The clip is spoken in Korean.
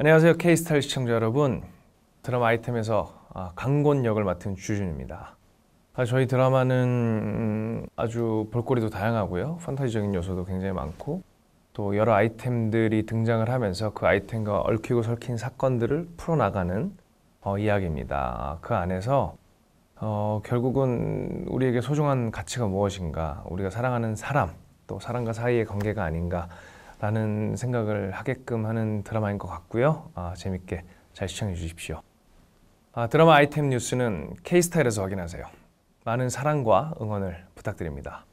안녕하세요. 케이스타일 시청자 여러분. 드라마 아이템에서 아, 강곤 역을 맡은 주준입니다. 아, 저희 드라마는 아주 볼거리도 다양하고요. 판타지적인 요소도 굉장히 많고 또 여러 아이템들이 등장을 하면서 그 아이템과 얽히고 설킨 사건들을 풀어나가는 어, 이야기입니다. 그 안에서 어, 결국은 우리에게 소중한 가치가 무엇인가, 우리가 사랑하는 사람, 또 사람과 사이의 관계가 아닌가 라는 생각을 하게끔 하는 드라마인 것 같고요. 아, 재밌게 잘 시청해 주십시오. 아, 드라마 아이템 뉴스는 K스타일에서 확인하세요. 많은 사랑과 응원을 부탁드립니다.